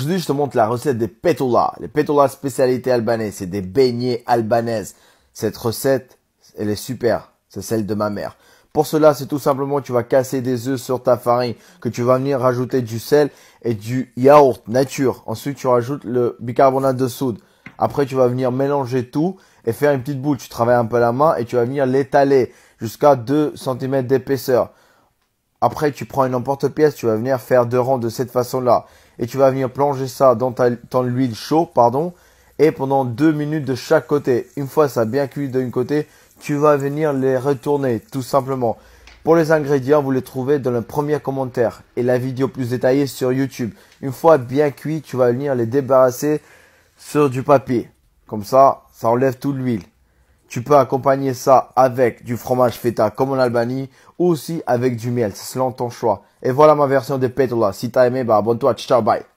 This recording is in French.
Aujourd'hui, je te montre la recette des pétolas. Les pétolas spécialité albanaise, c'est des beignets albanaises. Cette recette, elle est super. C'est celle de ma mère. Pour cela, c'est tout simplement, tu vas casser des œufs sur ta farine, que tu vas venir rajouter du sel et du yaourt nature. Ensuite, tu rajoutes le bicarbonate de soude. Après, tu vas venir mélanger tout et faire une petite boule. Tu travailles un peu la main et tu vas venir l'étaler jusqu'à 2 cm d'épaisseur. Après, tu prends une emporte-pièce, tu vas venir faire deux rangs de cette façon-là. Et tu vas venir plonger ça dans, ta, dans l'huile chaude, pardon, et pendant deux minutes de chaque côté. Une fois ça bien cuit d'un côté, tu vas venir les retourner, tout simplement. Pour les ingrédients, vous les trouvez dans le premier commentaire et la vidéo plus détaillée sur YouTube. Une fois bien cuit, tu vas venir les débarrasser sur du papier. Comme ça, ça enlève toute l'huile. Tu peux accompagner ça avec du fromage feta comme en Albanie ou aussi avec du miel, c'est selon ton choix. Et voilà ma version de Petola. Si t'as aimé, bah abonne-toi. Ciao, bye.